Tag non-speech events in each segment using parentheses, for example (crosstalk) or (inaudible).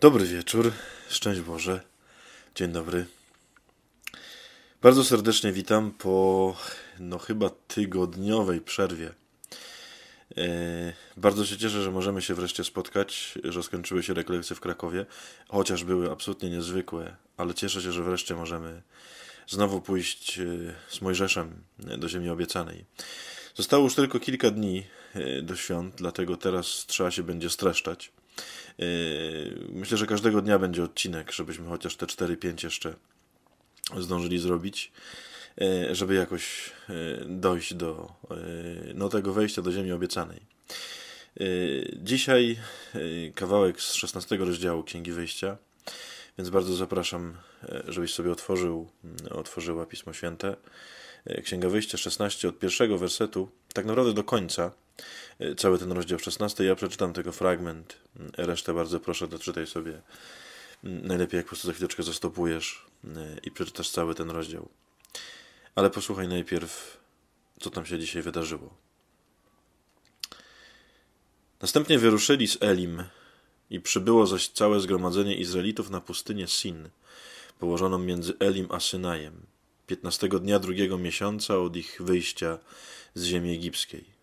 Dobry wieczór, szczęść Boże, dzień dobry. Bardzo serdecznie witam po, no chyba tygodniowej przerwie. E, bardzo się cieszę, że możemy się wreszcie spotkać, że skończyły się rekolekcje w Krakowie, chociaż były absolutnie niezwykłe, ale cieszę się, że wreszcie możemy znowu pójść e, z Mojżeszem do Ziemi Obiecanej. Zostało już tylko kilka dni e, do świąt, dlatego teraz trzeba się będzie streszczać. Yy, myślę, że każdego dnia będzie odcinek, żebyśmy chociaż te 4-5 jeszcze zdążyli zrobić, yy, żeby jakoś yy, dojść do no, tego wejścia do Ziemi Obiecanej. Dzisiaj kawałek z 16 rozdziału Księgi Wyjścia, więc bardzo zapraszam, żebyś sobie otworzył, otworzyła Pismo Święte. Księga Wyjścia 16 od pierwszego wersetu, tak naprawdę do końca, E, cały ten rozdział 16. Ja przeczytam tego fragment, e, resztę bardzo proszę doczytaj sobie. E, najlepiej jak po prostu za chwileczkę zastopujesz i przeczytasz cały ten rozdział. Ale posłuchaj najpierw, co tam się dzisiaj wydarzyło. Następnie wyruszyli z Elim i przybyło zaś całe zgromadzenie Izraelitów na pustynię Sin, położoną między Elim a Synajem, piętnastego dnia drugiego miesiąca od ich wyjścia z ziemi egipskiej.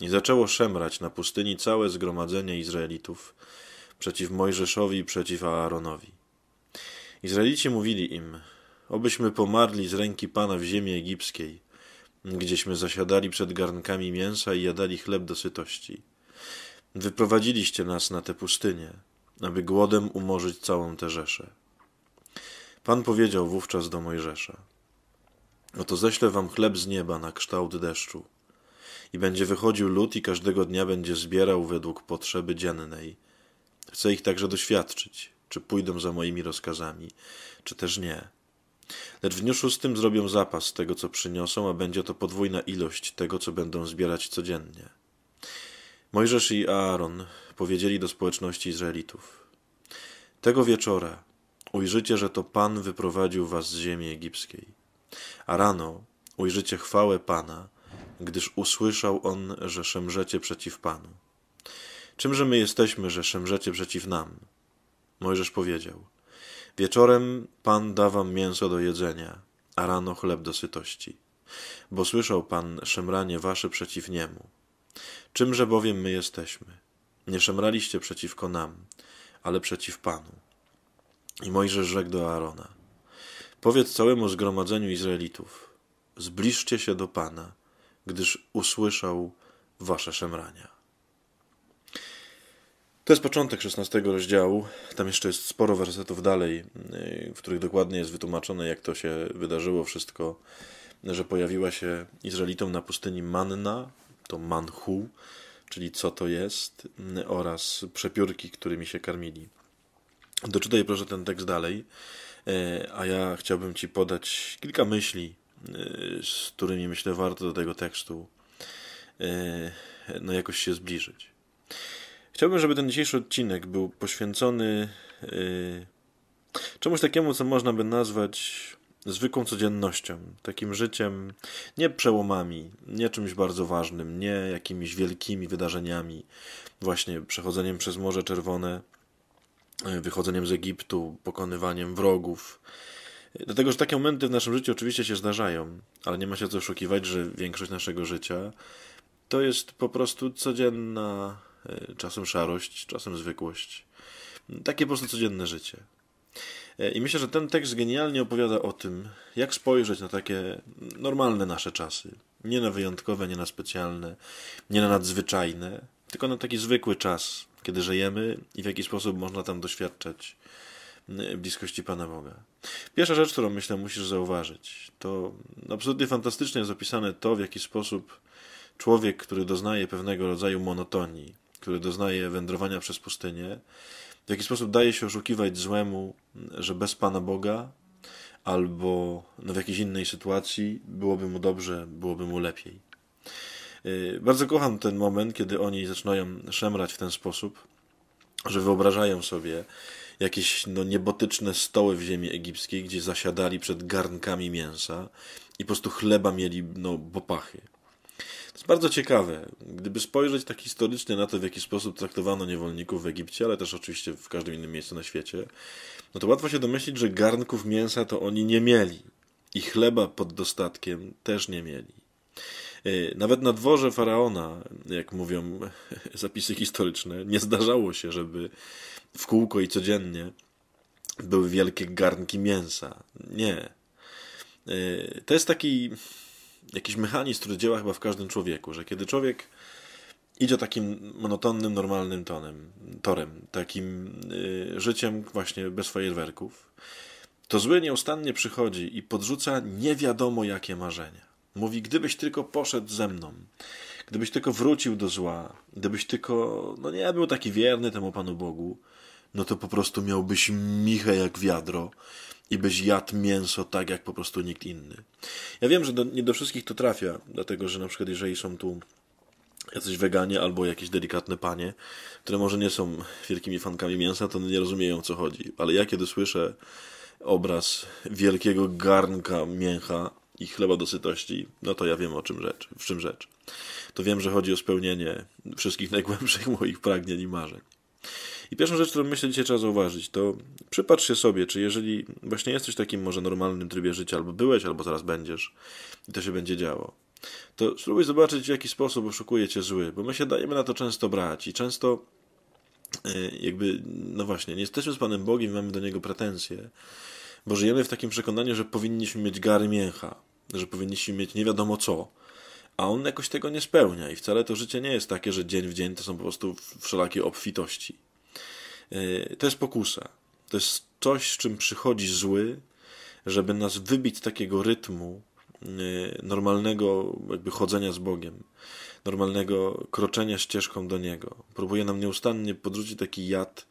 I zaczęło szemrać na pustyni całe zgromadzenie Izraelitów przeciw Mojżeszowi i przeciw Aaronowi. Izraelici mówili im, obyśmy pomarli z ręki Pana w ziemi egipskiej, gdzieśmy zasiadali przed garnkami mięsa i jadali chleb do sytości. Wyprowadziliście nas na tę pustynię, aby głodem umorzyć całą tę rzeszę. Pan powiedział wówczas do Mojżesza: Oto ześlę wam chleb z nieba na kształt deszczu i będzie wychodził lud i każdego dnia będzie zbierał według potrzeby dziennej. Chcę ich także doświadczyć, czy pójdą za moimi rozkazami, czy też nie. Lecz w dniu szóstym zrobią zapas tego, co przyniosą, a będzie to podwójna ilość tego, co będą zbierać codziennie. Mojżesz i Aaron powiedzieli do społeczności Izraelitów: Tego wieczora ujrzycie, że to Pan wyprowadził was z ziemi egipskiej, a rano ujrzycie chwałę Pana, gdyż usłyszał on, że szemrzecie przeciw Panu. Czymże my jesteśmy, że szemrzecie przeciw nam? Mojżesz powiedział: Wieczorem Pan da wam mięso do jedzenia, a rano chleb do sytości. Bo słyszał Pan szemranie wasze przeciw niemu. Czymże bowiem my jesteśmy? Nie szemraliście przeciwko nam, ale przeciw Panu. I Mojżesz rzekł do Aarona: Powiedz całemu zgromadzeniu Izraelitów: Zbliżcie się do Pana gdyż usłyszał wasze szemrania. To jest początek 16 rozdziału. Tam jeszcze jest sporo wersetów dalej, y, w których dokładnie jest wytłumaczone, jak to się wydarzyło wszystko, że pojawiła się Izraelitom na pustyni manna, to manhu, czyli co to jest, y, oraz przepiórki, którymi się karmili. Doczytaj proszę ten tekst dalej, y, a ja chciałbym Ci podać kilka myśli Y, z którymi myślę warto do tego tekstu y, no, jakoś się zbliżyć. Chciałbym, żeby ten dzisiejszy odcinek był poświęcony y, czemuś takiemu, co można by nazwać zwykłą codziennością, takim życiem, nie przełomami, nie czymś bardzo ważnym, nie jakimiś wielkimi wydarzeniami, właśnie przechodzeniem przez Morze Czerwone, wychodzeniem z Egiptu, pokonywaniem wrogów, Dlatego, że takie momenty w naszym życiu oczywiście się zdarzają, ale nie ma się co oszukiwać, że większość naszego życia to jest po prostu codzienna, e, czasem szarość, czasem zwykłość. Takie po prostu codzienne życie. E, I myślę, że ten tekst genialnie opowiada o tym, jak spojrzeć na takie normalne nasze czasy. Nie na wyjątkowe, nie na specjalne, nie na nadzwyczajne, tylko na taki zwykły czas, kiedy żyjemy i w jaki sposób można tam doświadczać Y, bliskości Pana Boga. Pierwsza rzecz, którą myślę musisz zauważyć, to absolutnie fantastycznie jest opisane to, w jaki sposób człowiek, który doznaje pewnego rodzaju monotonii, który doznaje wędrowania przez pustynię, w jaki sposób daje się oszukiwać złemu, że bez Pana Boga albo no, w jakiejś innej sytuacji byłoby mu dobrze, byłoby mu lepiej. Y, bardzo kocham ten moment, kiedy oni zaczynają szemrać w ten sposób, że wyobrażają sobie, jakieś no, niebotyczne stoły w ziemi egipskiej, gdzie zasiadali przed garnkami mięsa i po prostu chleba mieli no, bopachy. To jest bardzo ciekawe, gdyby spojrzeć tak historycznie na to, w jaki sposób traktowano niewolników w Egipcie, ale też oczywiście w każdym innym miejscu na świecie, no to łatwo się domyślić, że garnków mięsa to oni nie mieli i chleba pod dostatkiem też nie mieli. E, nawet na dworze faraona, jak mówią (laughs) zapisy historyczne, nie zdarzało się, żeby w kółko i codziennie były wielkie garnki mięsa. Nie. Y, to jest taki jakiś mechanizm, który działa chyba w każdym człowieku, że kiedy człowiek idzie takim monotonnym, normalnym tonem, torem, takim y, życiem właśnie bez fajerwerków, to zły nieustannie przychodzi i podrzuca nie wiadomo jakie marzenia. Mówi, gdybyś tylko poszedł ze mną, Gdybyś tylko wrócił do zła, gdybyś tylko, no nie był taki wierny temu Panu Bogu, no to po prostu miałbyś michę jak wiadro i byś jadł mięso tak jak po prostu nikt inny. Ja wiem, że do, nie do wszystkich to trafia, dlatego że na przykład jeżeli są tu jacyś weganie albo jakieś delikatne panie, które może nie są wielkimi fankami mięsa, to nie rozumieją o co chodzi. Ale ja kiedy słyszę obraz wielkiego garnka mięcha, i chleba do sytości, no to ja wiem o czym rzecz, w czym rzecz. To wiem, że chodzi o spełnienie wszystkich (laughs) najgłębszych moich pragnień i marzeń. I pierwszą rzecz, którą myślę dzisiaj trzeba zauważyć, to przypatrz się sobie, czy jeżeli właśnie jesteś w takim może normalnym trybie życia, albo byłeś, albo zaraz będziesz i to się będzie działo, to spróbuj zobaczyć, w jaki sposób oszukuje cię zły, bo my się dajemy na to często brać i często e, jakby, no właśnie, nie jesteśmy z Panem Bogiem, mamy do Niego pretensje, bo żyjemy w takim przekonaniu, że powinniśmy mieć gary mięcha, że powinniśmy mieć nie wiadomo co, a on jakoś tego nie spełnia i wcale to życie nie jest takie, że dzień w dzień to są po prostu wszelakie obfitości. Y, to jest pokusa. To jest coś, z czym przychodzi zły, żeby nas wybić z takiego rytmu y, normalnego jakby chodzenia z Bogiem, normalnego kroczenia ścieżką do Niego. Próbuje nam nieustannie podrzucić taki jad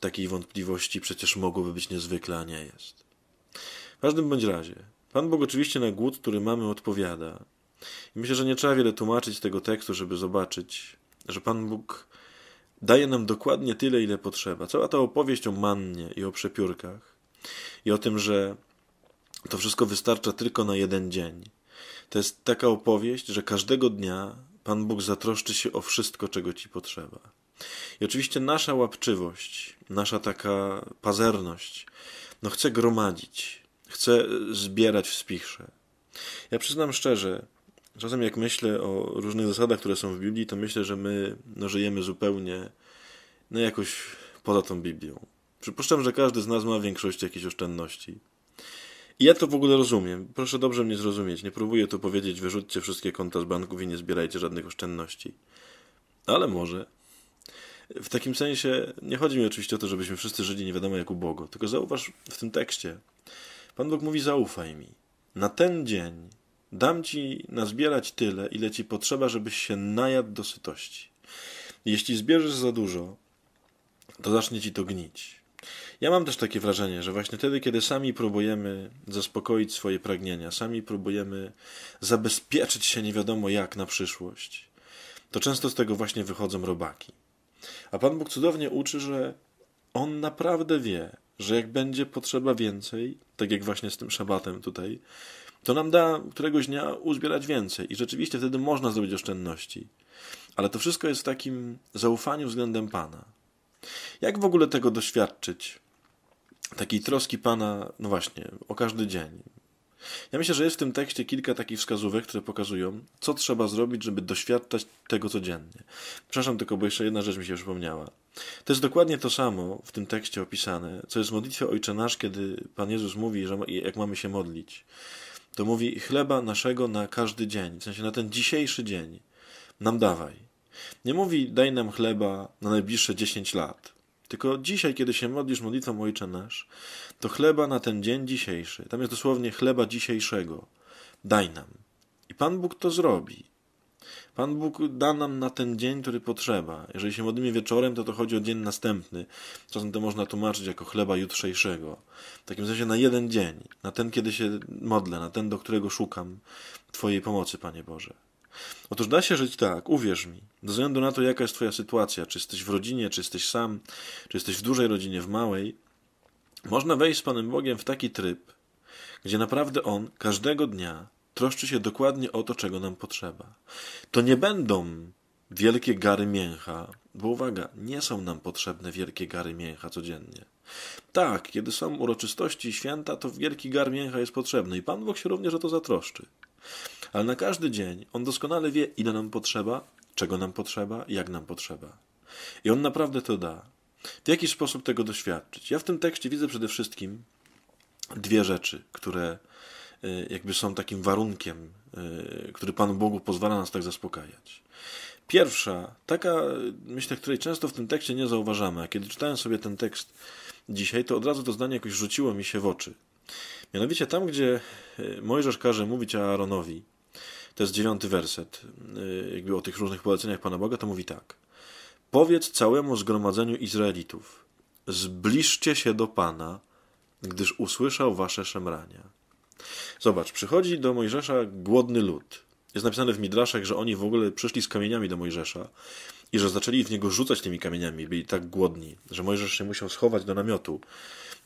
takiej wątpliwości, przecież mogłoby być niezwykle, a nie jest. W każdym bądź razie, Pan Bóg oczywiście na głód, który mamy, odpowiada. I myślę, że nie trzeba wiele tłumaczyć tego tekstu, żeby zobaczyć, że Pan Bóg daje nam dokładnie tyle, ile potrzeba. Cała ta opowieść o mannie i o przepiórkach i o tym, że to wszystko wystarcza tylko na jeden dzień. To jest taka opowieść, że każdego dnia Pan Bóg zatroszczy się o wszystko, czego Ci potrzeba. I oczywiście nasza łapczywość, nasza taka pazerność, no chce gromadzić, chce zbierać w spichrze. Ja przyznam szczerze, czasem jak myślę o różnych zasadach, które są w Biblii, to myślę, że my no, żyjemy zupełnie no, jakoś poza tą Biblią. Przypuszczam, że każdy z nas ma w większości jakieś oszczędności. I ja to w ogóle rozumiem. Proszę dobrze mnie zrozumieć. Nie próbuję tu powiedzieć, wyrzućcie wszystkie konta z banków i nie zbierajcie żadnych oszczędności. Ale może. W takim sensie nie chodzi mi oczywiście o to, żebyśmy wszyscy żyli nie wiadomo jak Boga. tylko zauważ w tym tekście, Pan Bóg mówi: Zaufaj mi. Na ten dzień dam ci nazbierać tyle, ile ci potrzeba, żebyś się najadł do sytości. Jeśli zbierzesz za dużo, to zacznie ci to gnić. Ja mam też takie wrażenie, że właśnie wtedy, kiedy sami próbujemy zaspokoić swoje pragnienia, sami próbujemy zabezpieczyć się nie wiadomo jak na przyszłość, to często z tego właśnie wychodzą robaki. A Pan Bóg cudownie uczy, że On naprawdę wie, że jak będzie potrzeba więcej, tak jak właśnie z tym szabatem tutaj, to nam da któregoś dnia uzbierać więcej i rzeczywiście wtedy można zrobić oszczędności. Ale to wszystko jest w takim zaufaniu względem Pana. Jak w ogóle tego doświadczyć? Takiej troski Pana, no właśnie, o każdy dzień. Ja myślę, że jest w tym tekście kilka takich wskazówek, które pokazują, co trzeba zrobić, żeby doświadczać tego codziennie. Przepraszam tylko, bo jeszcze jedna rzecz mi się przypomniała. To jest dokładnie to samo w tym tekście opisane, co jest w modlitwie Ojcze Nasz, kiedy Pan Jezus mówi, że jak mamy się modlić, to mówi chleba naszego na każdy dzień, w sensie na ten dzisiejszy dzień nam dawaj. Nie mówi daj nam chleba na najbliższe 10 lat. Tylko dzisiaj, kiedy się modlisz modlitwą Ojcze Nasz, to chleba na ten dzień dzisiejszy, tam jest dosłownie chleba dzisiejszego, daj nam. I Pan Bóg to zrobi. Pan Bóg da nam na ten dzień, który potrzeba. Jeżeli się modlimy wieczorem, to to chodzi o dzień następny. Czasem to można tłumaczyć jako chleba jutrzejszego. W takim sensie na jeden dzień, na ten, kiedy się modlę, na ten, do którego szukam Twojej pomocy, Panie Boże. Otóż da się żyć tak, uwierz mi, bez względu na to, jaka jest Twoja sytuacja, czy jesteś w rodzinie, czy jesteś sam, czy jesteś w dużej rodzinie, w małej, można wejść z Panem Bogiem w taki tryb, gdzie naprawdę On każdego dnia troszczy się dokładnie o to, czego nam potrzeba. To nie będą wielkie gary mięcha, bo uwaga, nie są nam potrzebne wielkie gary mięcha codziennie. Tak, kiedy są uroczystości i święta, to wielki gar mięcha jest potrzebny i Pan Bóg się również o to zatroszczy. Ale na każdy dzień on doskonale wie, ile nam potrzeba, czego nam potrzeba, jak nam potrzeba. I on naprawdę to da. W jaki sposób tego doświadczyć? Ja w tym tekście widzę przede wszystkim dwie rzeczy, które e, jakby są takim warunkiem, e, który Panu Bogu pozwala nas tak zaspokajać. Pierwsza, taka myślę, której często w tym tekście nie zauważamy, a kiedy czytałem sobie ten tekst dzisiaj, to od razu to zdanie jakoś rzuciło mi się w oczy. Mianowicie tam, gdzie e, Mojżesz każe mówić Aaronowi, to jest dziewiąty werset, e, jakby o tych różnych poleceniach Pana Boga, to mówi tak. Powiedz całemu zgromadzeniu Izraelitów, zbliżcie się do Pana, gdyż usłyszał wasze szemrania. Zobacz, przychodzi do Mojżesza głodny lud. Jest napisane w Midraszach, że oni w ogóle przyszli z kamieniami do Mojżesza i że zaczęli w niego rzucać tymi kamieniami, byli tak głodni, że Mojżesz się musiał schować do namiotu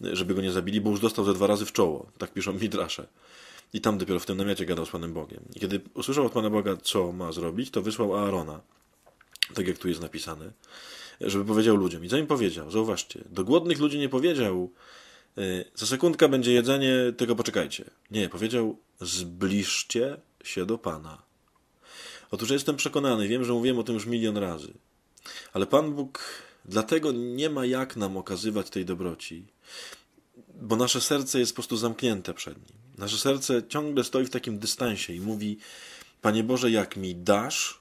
żeby go nie zabili, bo już dostał ze dwa razy w czoło. Tak piszą Midrasze. I tam dopiero w tym namiocie gadał z Panem Bogiem. I kiedy usłyszał od Pana Boga, co ma zrobić, to wysłał Aarona, tak jak tu jest napisane, żeby powiedział ludziom. I co im powiedział? Zauważcie, do głodnych ludzi nie powiedział, y, za sekundkę będzie jedzenie, tylko poczekajcie. Nie, powiedział, zbliżcie się do Pana. Otóż jestem przekonany, wiem, że mówiłem o tym już milion razy, ale Pan Bóg dlatego nie ma jak nam okazywać tej dobroci, bo nasze serce jest po prostu zamknięte przed nim. Nasze serce ciągle stoi w takim dystansie i mówi: Panie Boże, jak mi dasz,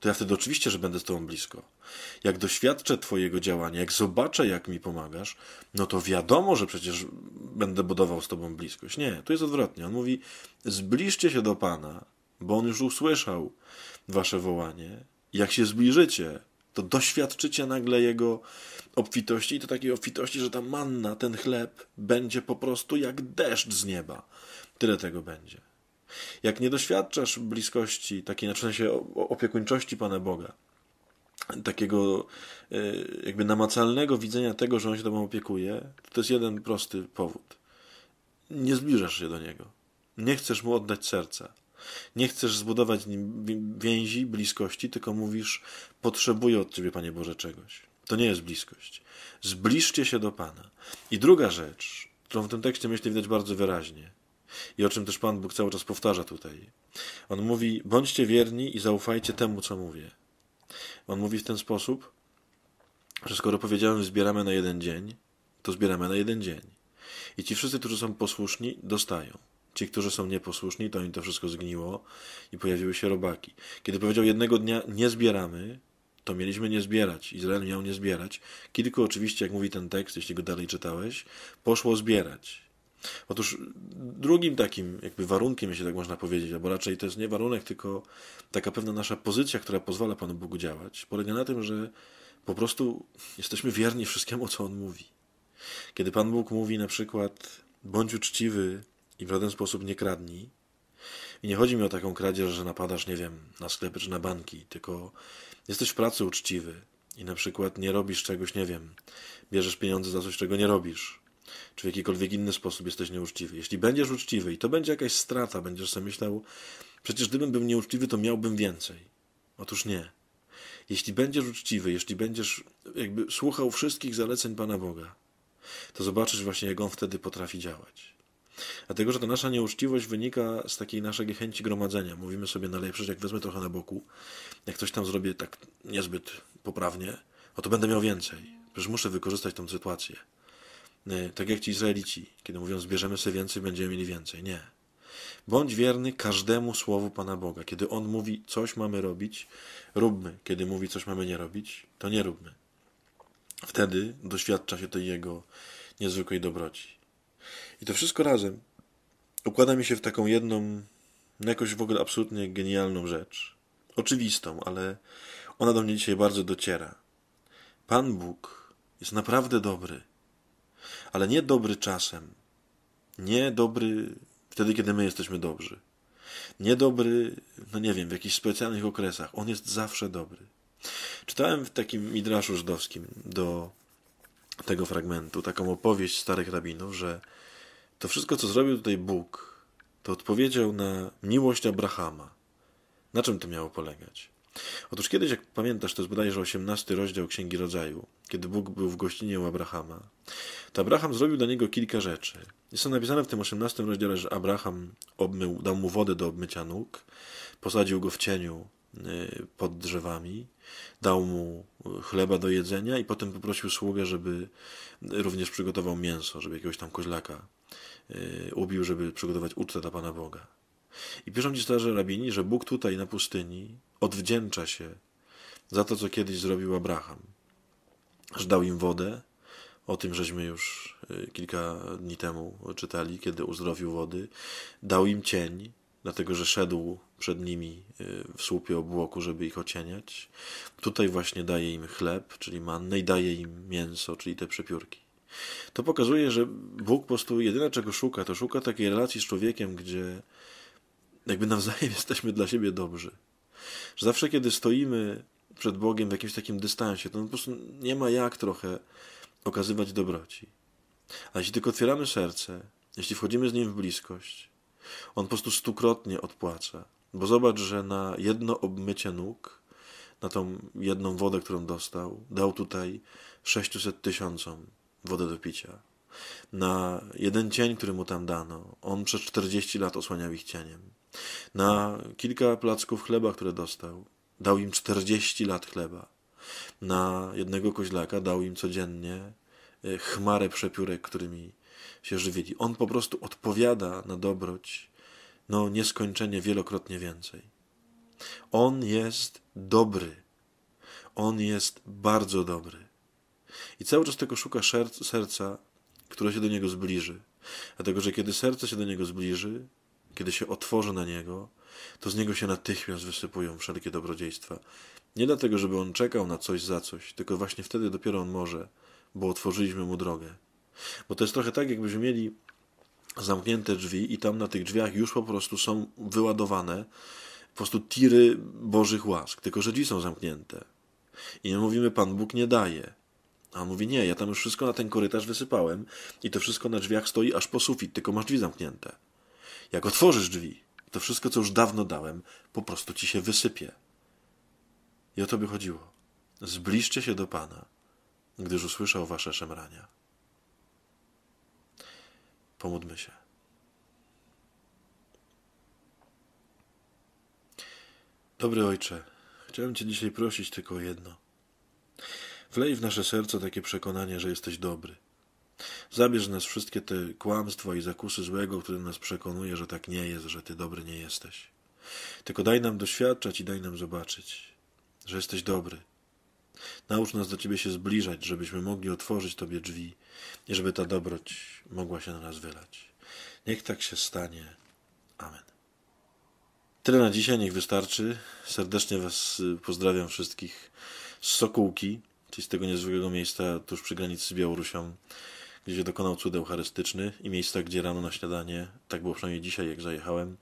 to ja wtedy oczywiście, że będę z Tobą blisko. Jak doświadczę Twojego działania, jak zobaczę, jak mi pomagasz, no to wiadomo, że przecież będę budował z Tobą bliskość. Nie, to jest odwrotnie. On mówi: Zbliżcie się do Pana, bo On już usłyszał Wasze wołanie. Jak się zbliżycie, to doświadczycie nagle jego obfitości i to takiej obfitości, że ta manna, ten chleb będzie po prostu jak deszcz z nieba. Tyle tego będzie. Jak nie doświadczasz bliskości, takiej na znaczy sensie opiekuńczości Pana Boga, takiego e, jakby namacalnego widzenia tego, że On się Tobą opiekuje, to, to jest jeden prosty powód. Nie zbliżasz się do Niego. Nie chcesz Mu oddać serca. Nie chcesz zbudować nim więzi, bliskości, tylko mówisz: Potrzebuję od Ciebie, Panie Boże, czegoś. To nie jest bliskość. Zbliżcie się do Pana. I druga rzecz, którą w tym tekście myślę widać bardzo wyraźnie i o czym też Pan Bóg cały czas powtarza tutaj. On mówi: bądźcie wierni i zaufajcie temu, co mówię. On mówi w ten sposób, że skoro powiedziałem, zbieramy na jeden dzień, to zbieramy na jeden dzień. I ci wszyscy, którzy są posłuszni, dostają. Ci, którzy są nieposłuszni, to im to wszystko zgniło i pojawiły się robaki. Kiedy powiedział jednego dnia nie zbieramy, to mieliśmy nie zbierać. Izrael miał nie zbierać. Kilku oczywiście, jak mówi ten tekst, jeśli go dalej czytałeś, poszło zbierać. Otóż drugim takim jakby warunkiem, jeśli tak można powiedzieć, albo raczej to jest nie warunek, tylko taka pewna nasza pozycja, która pozwala Panu Bogu działać, polega na tym, że po prostu jesteśmy wierni wszystkiemu, co On mówi. Kiedy Pan Bóg mówi na przykład, bądź uczciwy i w żaden sposób nie kradnij. I nie chodzi mi o taką kradzież, że napadasz, nie wiem, na sklepy czy na banki, tylko jesteś w pracy uczciwy i na przykład nie robisz czegoś, nie wiem, bierzesz pieniądze za coś, czego nie robisz, czy w jakikolwiek inny sposób jesteś nieuczciwy. Jeśli będziesz uczciwy i to będzie jakaś strata, będziesz sobie myślał, przecież gdybym był nieuczciwy, to miałbym więcej. Otóż nie. Jeśli będziesz uczciwy, jeśli będziesz jakby słuchał wszystkich zaleceń Pana Boga, to zobaczysz właśnie, jak On wtedy potrafi działać. Dlatego, że ta nasza nieuczciwość wynika z takiej naszej chęci gromadzenia. Mówimy sobie, no przecież jak wezmę trochę na boku, jak coś tam zrobię tak niezbyt poprawnie, o to będę miał więcej. Przecież muszę wykorzystać tą sytuację. E, tak jak ci Izraelici, kiedy mówią, zbierzemy sobie więcej, będziemy mieli więcej. Nie. Bądź wierny każdemu słowu Pana Boga. Kiedy On mówi, coś mamy robić, róbmy. Kiedy mówi, coś mamy nie robić, to nie róbmy. Wtedy doświadcza się tej Jego niezwykłej dobroci. I to wszystko razem układa mi się w taką jedną, no jakoś w ogóle absolutnie genialną rzecz. Oczywistą, ale ona do mnie dzisiaj bardzo dociera. Pan Bóg jest naprawdę dobry, ale nie dobry czasem. Nie dobry wtedy, kiedy my jesteśmy dobrzy. Nie dobry, no nie wiem, w jakichś specjalnych okresach. On jest zawsze dobry. Czytałem w takim midraszu żydowskim do tego fragmentu taką opowieść starych rabinów, że to wszystko, co zrobił tutaj Bóg, to odpowiedział na miłość Abrahama. Na czym to miało polegać? Otóż kiedyś, jak pamiętasz, to jest bodajże 18 rozdział Księgi Rodzaju, kiedy Bóg był w gościnie u Abrahama, to Abraham zrobił dla niego kilka rzeczy. Jest to napisane w tym 18 rozdziale, że Abraham obmył, dał mu wodę do obmycia nóg, posadził go w cieniu Y, pod drzewami, dał mu y, chleba do jedzenia i potem poprosił sługę, żeby również przygotował mięso, żeby jakiegoś tam koźlaka y, ubił, żeby przygotować ucztę dla Pana Boga. I piszą ci starzy rabini, że Bóg tutaj na pustyni odwdzięcza się za to, co kiedyś zrobił Abraham. Że dał im wodę, o tym żeśmy już kilka dni temu czytali, kiedy uzdrowił wody. Dał im cień, dlatego że szedł przed nimi y, w słupie obłoku, żeby ich ocieniać. Tutaj właśnie daje im chleb, czyli mannę, i daje im mięso, czyli te przepiórki. To pokazuje, że Bóg po prostu jedyne czego szuka, to szuka takiej relacji z człowiekiem, gdzie jakby nawzajem (laughs) jesteśmy dla siebie dobrzy. Że zawsze, kiedy stoimy przed Bogiem w jakimś takim dystansie, to po prostu nie ma jak trochę okazywać dobroci. A jeśli tylko otwieramy serce, jeśli wchodzimy z nim w bliskość, on po prostu stukrotnie odpłaca, Bo zobacz, że na jedno obmycie nóg, na tą jedną wodę, którą dostał, dał tutaj 600 tysiącom wodę do picia. Na jeden cień, który mu tam dano, on przez 40 lat osłaniał ich cieniem. Na kilka placków chleba, które dostał, dał im 40 lat chleba. Na jednego koźlaka dał im codziennie e, chmarę przepiórek, którymi się żywili. On po prostu odpowiada na dobroć, no nieskończenie wielokrotnie więcej. On jest dobry. On jest bardzo dobry. I cały czas tego szuka serca, które się do niego zbliży. Dlatego, że kiedy serce się do niego zbliży, kiedy się otworzy na niego, to z niego się natychmiast wysypują wszelkie dobrodziejstwa. Nie dlatego, żeby on czekał na coś za coś, tylko właśnie wtedy dopiero on może, bo otworzyliśmy mu drogę. Bo to jest trochę tak, jakbyśmy mieli zamknięte drzwi i tam na tych drzwiach już po prostu są wyładowane po prostu tiry Bożych łask, tylko że drzwi są zamknięte. I my mówimy, Pan Bóg nie daje. A on mówi, nie, ja tam już wszystko na ten korytarz wysypałem i to wszystko na drzwiach stoi aż po sufit, tylko masz drzwi zamknięte. Jak otworzysz drzwi, to wszystko, co już dawno dałem, po prostu ci się wysypie. I o to by chodziło. Zbliżcie się do Pana, gdyż usłyszał wasze szemrania. Pomódmy się. Dobry Ojcze, chciałem Cię dzisiaj prosić tylko o jedno. Wlej w nasze serce takie przekonanie, że jesteś dobry. Zabierz nas wszystkie te kłamstwa i zakusy złego, które nas przekonuje, że tak nie jest, że Ty dobry nie jesteś. Tylko daj nam doświadczać i daj nam zobaczyć, że jesteś dobry, Naucz nas do Ciebie się zbliżać, żebyśmy mogli otworzyć Tobie drzwi i żeby ta dobroć mogła się na nas wylać. Niech tak się stanie. Amen. Tyle na dzisiaj, niech wystarczy. Serdecznie Was pozdrawiam wszystkich z Sokółki, czyli z tego niezwykłego miejsca tuż przy granicy z Białorusią, gdzie dokonał cud eucharystyczny i miejsca, gdzie rano na śniadanie, tak było przynajmniej dzisiaj, jak zajechałem,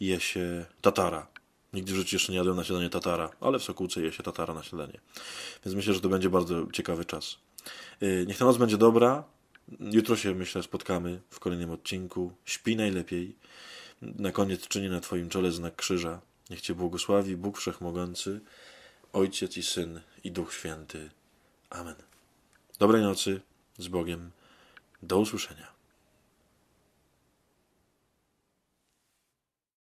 je się tatara. Nigdy w życiu jeszcze nie jadłem na śniadanie tatara, ale w Sokółce je się tatara na śniadanie. Więc myślę, że to będzie bardzo ciekawy czas. Y, niech ta noc będzie dobra. Jutro się, myślę, spotkamy w kolejnym odcinku. Śpi najlepiej. Na koniec czyni na Twoim czole znak krzyża. Niech Cię błogosławi Bóg Wszechmogący, Ojciec i Syn i Duch Święty. Amen. Dobrej nocy, z Bogiem. Do usłyszenia.